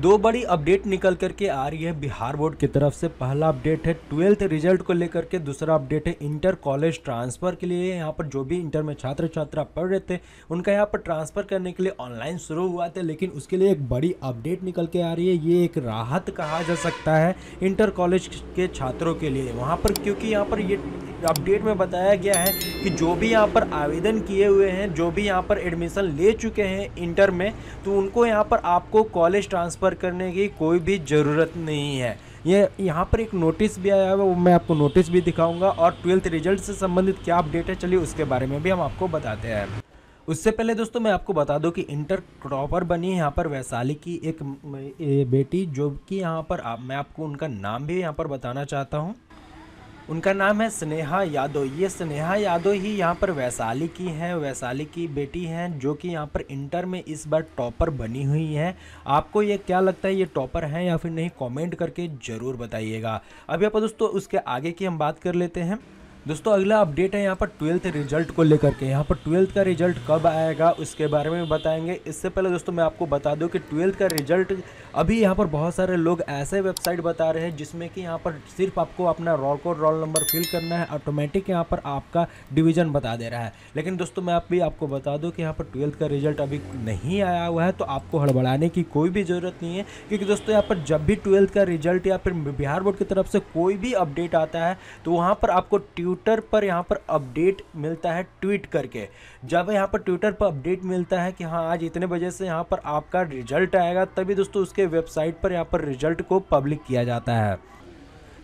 दो बड़ी अपडेट निकल करके आ रही है बिहार बोर्ड की तरफ से पहला अपडेट है ट्वेल्थ रिजल्ट को लेकर के दूसरा अपडेट है इंटर कॉलेज ट्रांसफ़र के लिए यहाँ पर जो भी इंटर में छात्र छात्रा पढ़ रहे थे उनका यहाँ पर ट्रांसफ़र करने के लिए ऑनलाइन शुरू हुआ था लेकिन उसके लिए एक बड़ी अपडेट निकल के आ रही है ये एक राहत कहा जा सकता है इंटर कॉलेज के छात्रों के लिए वहाँ पर क्योंकि यहाँ पर ये अपडेट में बताया गया है कि जो भी यहाँ पर आवेदन किए हुए हैं जो भी यहाँ पर एडमिशन ले चुके हैं इंटर में तो उनको यहाँ पर आपको कॉलेज ट्रांसफ़र करने की कोई भी ज़रूरत नहीं है ये यहाँ पर एक नोटिस भी आया है वो मैं आपको नोटिस भी दिखाऊंगा और ट्वेल्थ रिजल्ट से संबंधित क्या अपडेट है चलिए उसके बारे में भी हम आपको बताते हैं उससे पहले दोस्तों मैं आपको बता दूं कि इंटर टॉपर बनी है यहाँ पर वैशाली की एक बेटी जो कि यहाँ पर आप, मैं आपको उनका नाम भी यहाँ पर बताना चाहता हूँ उनका नाम है स्नेहा यादव ये स्नेहा यादव ही यहाँ पर वैशाली की हैं वैशाली की बेटी हैं जो कि यहाँ पर इंटर में इस बार टॉपर बनी हुई हैं आपको ये क्या लगता है ये टॉपर हैं या फिर नहीं कमेंट करके ज़रूर बताइएगा अभी आप तो दोस्तों उसके आगे की हम बात कर लेते हैं दोस्तों अगला अपडेट है यहाँ पर ट्वेल्थ रिजल्ट को लेकर के यहाँ पर ट्वेल्थ का रिजल्ट कब आएगा उसके बारे में बताएंगे इससे पहले दोस्तों मैं आपको बता दूँ कि ट्वेल्थ का रिजल्ट अभी यहाँ पर बहुत सारे लोग ऐसे वेबसाइट बता रहे हैं जिसमें कि यहाँ पर सिर्फ आपको अपना roll code roll number fill करना है ऑटोमेटिक यहाँ पर आपका डिवीज़न बता दे रहा है लेकिन दोस्तों मैं अभी आपको बता दूँ कि यहाँ पर ट्वेल्थ का रिजल्ट अभी नहीं आया हुआ है तो आपको हड़बड़ाने की कोई भी ज़रूरत नहीं है क्योंकि दोस्तों यहाँ पर जब भी ट्वेल्थ का रिजल्ट या फिर बिहार बोर्ड की तरफ से कोई भी अपडेट आता है तो वहाँ पर आपको ट्यू ट्विटर पर यहाँ पर अपडेट मिलता है ट्वीट करके जब यहाँ पर ट्विटर पर अपडेट मिलता है कि हाँ आज इतने बजे से यहाँ पर आपका रिजल्ट आएगा तभी दोस्तों उसके वेबसाइट पर यहाँ पर रिजल्ट को पब्लिक किया जाता है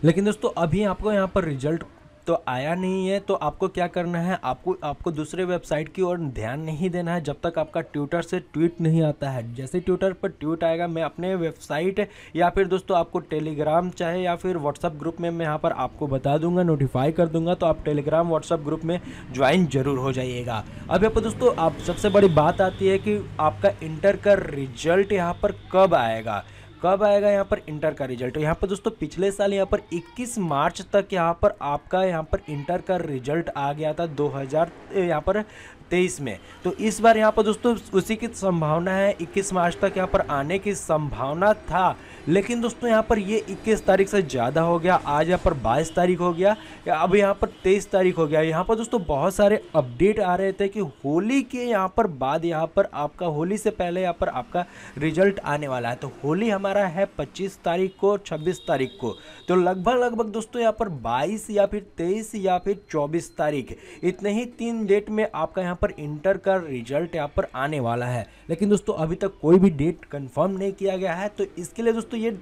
लेकिन दोस्तों अभी आपको यहाँ पर रिजल्ट तो आया नहीं है तो आपको क्या करना है आपको आपको दूसरे वेबसाइट की ओर ध्यान नहीं देना है जब तक आपका ट्विटर से ट्वीट नहीं आता है जैसे ट्विटर पर ट्वीट आएगा मैं अपने वेबसाइट या फिर दोस्तों आपको टेलीग्राम चाहे या फिर व्हाट्सअप ग्रुप में मैं यहाँ पर आपको बता दूंगा नोटिफाई कर दूंगा तो आप टेलीग्राम व्हाट्सअप ग्रुप में ज्वाइन जरूर हो जाइएगा अब यहाँ पर दोस्तों आप सबसे बड़ी बात आती है कि आपका इंटर का रिजल्ट यहाँ पर कब आएगा कब आएगा यहाँ पर इंटर का रिजल्ट तो यहाँ पर दोस्तों पिछले साल यहाँ पर 21 मार्च तक यहाँ पर आपका यहाँ पर इंटर का रिजल्ट आ गया था 2000 यहाँ पर तेईस में तो इस बार यहाँ पर दोस्तों उसी की संभावना है इक्कीस मार्च तक यहाँ पर आने की संभावना था लेकिन दोस्तों यहाँ पर ये इक्कीस तारीख से ज़्यादा हो गया आज यहाँ पर बाईस तारीख हो गया या अब यहाँ पर तेईस तारीख हो गया यहाँ पर दोस्तों बहुत सारे अपडेट आ रहे थे कि होली के यहाँ पर बाद यहाँ पर आपका होली से पहले यहाँ पर आपका रिजल्ट आने वाला है तो होली हमारा है पच्चीस तारीख को छब्बीस तारीख को तो लगभग लगभग दोस्तों यहाँ पर बाईस या फिर तेईस या फिर चौबीस तारीख इतने ही तीन डेट में आपका यहाँ पर इंटर का रिजल्ट यहाँ पर आने वाला है लेकिन दोस्तों अभी तक कोई भी डेट कंफर्म नहीं किया गया है तो इसके लिए दोस्तों ये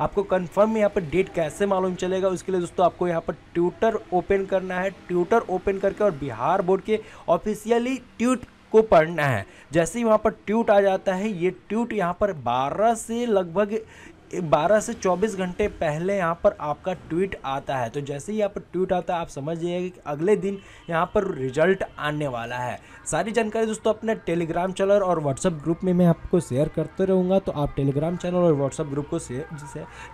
आपको कंफर्म यहाँ पर डेट कैसे मालूम चलेगा उसके लिए दोस्तों आपको यहाँ पर ट्विटर ओपन करना है ट्विटर ओपन करके और बिहार बोर्ड के ऑफिशियली ट्वीट को पढ़ना है जैसे ही वहाँ पर ट्यूट आ जाता है ये ट्यूट यहाँ पर 12 से लगभग 12 से 24 घंटे पहले यहाँ पर आपका ट्वीट आता है तो जैसे ही यहाँ पर ट्वीट आता है आप समझ जाइएगा कि अगले दिन यहाँ पर रिजल्ट आने वाला है सारी जानकारी दोस्तों अपने टेलीग्राम चैनल और व्हाट्सएप ग्रुप में मैं आपको शेयर करते रहूँगा तो आप टेलीग्राम चैनल और व्हाट्सअप ग्रुप को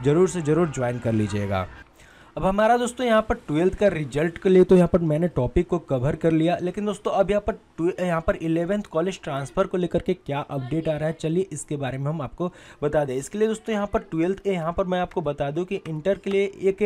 जरूर से ज़रूर ज्वाइन कर लीजिएगा अब हमारा दोस्तों यहाँ पर ट्वेल्थ का रिजल्ट के लिए तो यहाँ पर मैंने टॉपिक को कवर कर लिया लेकिन दोस्तों अब यहाँ पर यहाँ पर इलेवेंथ कॉलेज ट्रांसफ़र को लेकर के क्या अपडेट आ रहा है चलिए इसके बारे में हम आपको बता दें इसके लिए दोस्तों यहाँ पर ट्वेल्थ यहाँ पर मैं आपको बता दूँ कि इंटर के लिए एक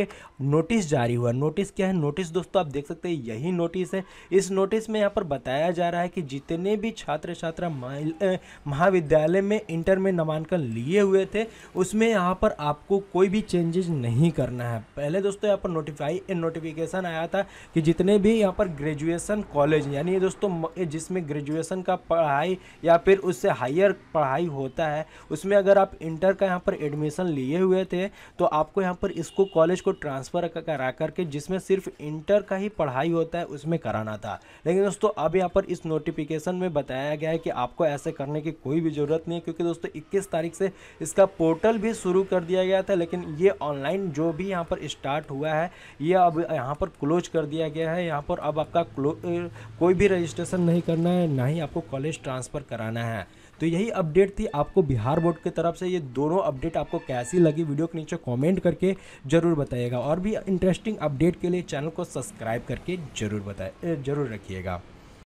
नोटिस जारी हुआ नोटिस क्या है नोटिस दोस्तों आप देख सकते हैं यही नोटिस है इस नोटिस में यहाँ पर बताया जा रहा है कि जितने भी छात्र छात्रा महाविद्यालय में इंटर में नामांकन लिए हुए थे उसमें यहाँ पर आपको कोई भी चेंजेस नहीं करना है पहले दोस्तों दोस्तों यहाँ पर नोटिफाई नोटिफिकेशन आया था कि जितने भी यहाँ पर ग्रेजुएशन कॉलेज यानी दोस्तों जिसमें ग्रेजुएशन का पढ़ाई या फिर उससे हायर पढ़ाई होता है उसमें अगर आप इंटर का यहाँ पर एडमिशन लिए हुए थे तो आपको यहाँ पर इसको कॉलेज को ट्रांसफ़र करा करके जिसमें सिर्फ इंटर का ही पढ़ाई होता है उसमें कराना था लेकिन दोस्तों अब यहाँ पर इस नोटिफिकेशन में बताया गया है कि आपको ऐसे करने की कोई भी ज़रूरत नहीं है क्योंकि दोस्तों इक्कीस तारीख से इसका पोर्टल भी शुरू कर दिया गया था लेकिन ये ऑनलाइन जो भी यहाँ पर स्टार्ट कट हुआ है ये अब यहाँ पर क्लोज कर दिया गया है यहाँ पर अब आपका कोई भी रजिस्ट्रेशन नहीं करना है ना ही आपको कॉलेज ट्रांसफ़र कराना है तो यही अपडेट थी आपको बिहार बोर्ड की तरफ से ये दोनों अपडेट आपको कैसी लगी वीडियो के नीचे कमेंट करके ज़रूर बताइएगा और भी इंटरेस्टिंग अपडेट के लिए चैनल को सब्सक्राइब करके ज़रूर बताए ज़रूर रखिएगा